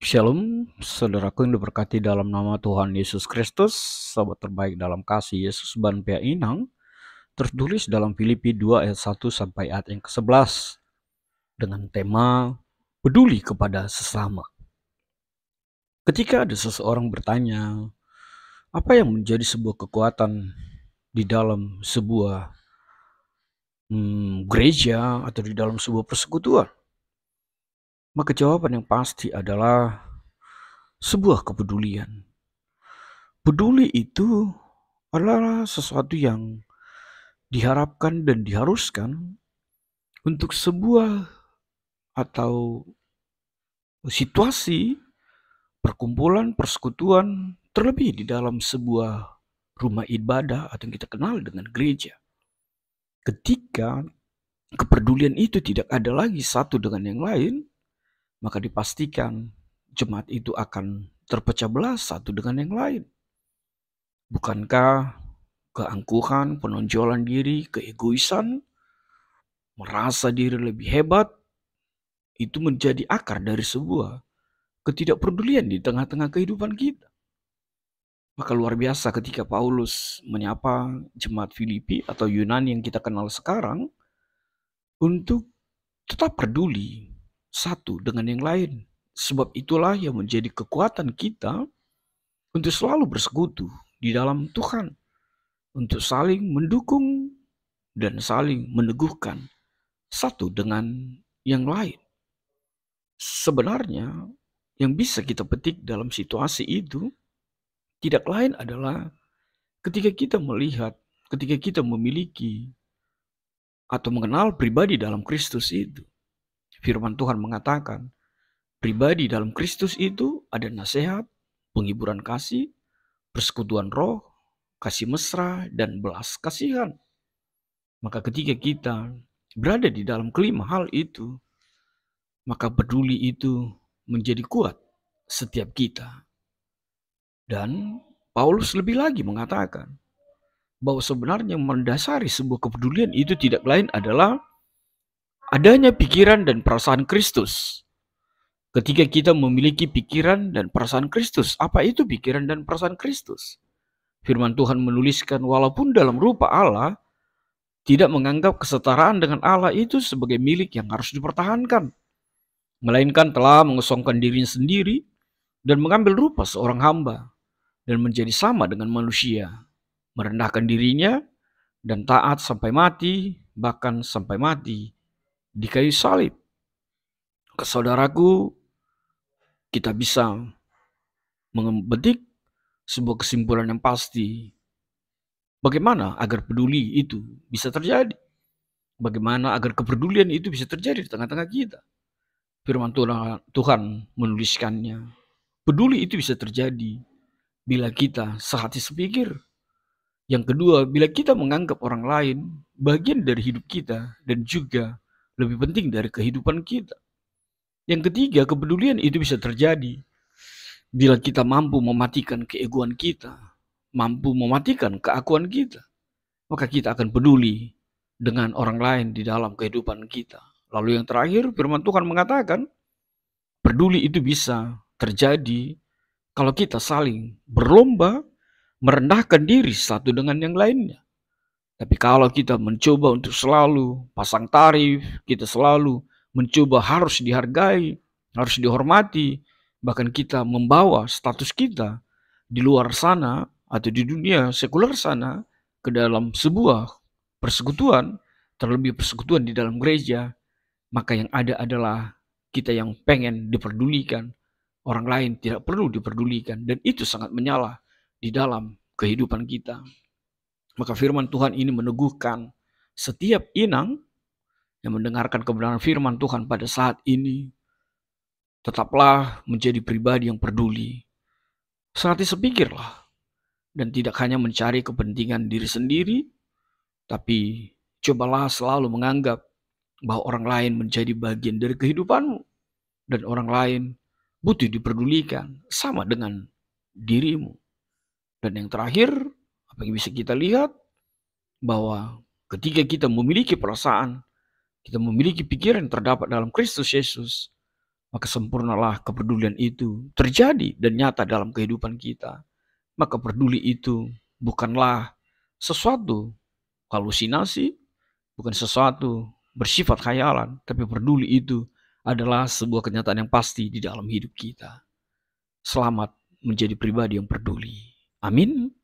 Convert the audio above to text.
Shalom, saudaraku yang diberkati dalam nama Tuhan Yesus Kristus, sahabat terbaik dalam kasih Yesus Pia Inang, tertulis dalam Filipi 2 ayat 1 sampai ayat yang ke-11 dengan tema peduli kepada sesama. Ketika ada seseorang bertanya, apa yang menjadi sebuah kekuatan di dalam sebuah hmm, gereja atau di dalam sebuah persekutuan? Maka jawaban yang pasti adalah sebuah kepedulian. Peduli itu adalah sesuatu yang diharapkan dan diharuskan untuk sebuah atau situasi perkumpulan persekutuan terlebih di dalam sebuah rumah ibadah atau yang kita kenal dengan gereja. Ketika kepedulian itu tidak ada lagi satu dengan yang lain, maka dipastikan jemaat itu akan terpecah belah satu dengan yang lain. Bukankah keangkuhan, penonjolan diri, keegoisan, merasa diri lebih hebat, itu menjadi akar dari sebuah ketidakpedulian di tengah-tengah kehidupan kita. Maka luar biasa ketika Paulus menyapa jemaat Filipi atau Yunani yang kita kenal sekarang untuk tetap peduli satu dengan yang lain. Sebab itulah yang menjadi kekuatan kita untuk selalu bersekutu di dalam Tuhan, untuk saling mendukung dan saling meneguhkan satu dengan yang lain. Sebenarnya, yang bisa kita petik dalam situasi itu tidak lain adalah ketika kita melihat, ketika kita memiliki atau mengenal pribadi dalam Kristus itu Firman Tuhan mengatakan, pribadi dalam Kristus itu ada nasihat, penghiburan kasih, persekutuan roh, kasih mesra, dan belas kasihan. Maka ketika kita berada di dalam kelima hal itu, maka peduli itu menjadi kuat setiap kita. Dan Paulus lebih lagi mengatakan bahwa sebenarnya mendasari sebuah kepedulian itu tidak lain adalah adanya pikiran dan perasaan Kristus. Ketika kita memiliki pikiran dan perasaan Kristus, apa itu pikiran dan perasaan Kristus? Firman Tuhan menuliskan, walaupun dalam rupa Allah, tidak menganggap kesetaraan dengan Allah itu sebagai milik yang harus dipertahankan, melainkan telah mengosongkan dirinya sendiri dan mengambil rupa seorang hamba dan menjadi sama dengan manusia, merendahkan dirinya dan taat sampai mati, bahkan sampai mati di kayu salib. kesaudaraku, kita bisa mengembetik sebuah kesimpulan yang pasti. Bagaimana agar peduli itu bisa terjadi? Bagaimana agar kepedulian itu bisa terjadi di tengah-tengah kita? Firman Tuhan menuliskannya. Peduli itu bisa terjadi bila kita sehati sepikir. Yang kedua, bila kita menganggap orang lain bagian dari hidup kita dan juga lebih penting dari kehidupan kita. Yang ketiga, kepedulian itu bisa terjadi bila kita mampu mematikan keegoan kita, mampu mematikan keakuan kita. Maka kita akan peduli dengan orang lain di dalam kehidupan kita. Lalu yang terakhir, firman Tuhan mengatakan, peduli itu bisa terjadi kalau kita saling berlomba merendahkan diri satu dengan yang lainnya. Tapi kalau kita mencoba untuk selalu pasang tarif, kita selalu mencoba harus dihargai, harus dihormati, bahkan kita membawa status kita di luar sana atau di dunia sekuler sana ke dalam sebuah persekutuan, terlebih persekutuan di dalam gereja, maka yang ada adalah kita yang pengen diperdulikan, orang lain tidak perlu diperdulikan dan itu sangat menyala di dalam kehidupan kita. Maka firman Tuhan ini meneguhkan setiap inang yang mendengarkan kebenaran firman Tuhan pada saat ini. Tetaplah menjadi pribadi yang peduli. Serati sepikirlah. Dan tidak hanya mencari kepentingan diri sendiri, tapi cobalah selalu menganggap bahwa orang lain menjadi bagian dari kehidupanmu. Dan orang lain butuh diperdulikan sama dengan dirimu. Dan yang terakhir, maka bisa kita lihat bahwa ketika kita memiliki perasaan, kita memiliki pikiran yang terdapat dalam Kristus Yesus, maka sempurnalah kepedulian itu terjadi dan nyata dalam kehidupan kita. Maka peduli itu bukanlah sesuatu halusinasi, bukan sesuatu bersifat khayalan, tapi peduli itu adalah sebuah kenyataan yang pasti di dalam hidup kita. Selamat menjadi pribadi yang peduli. Amin.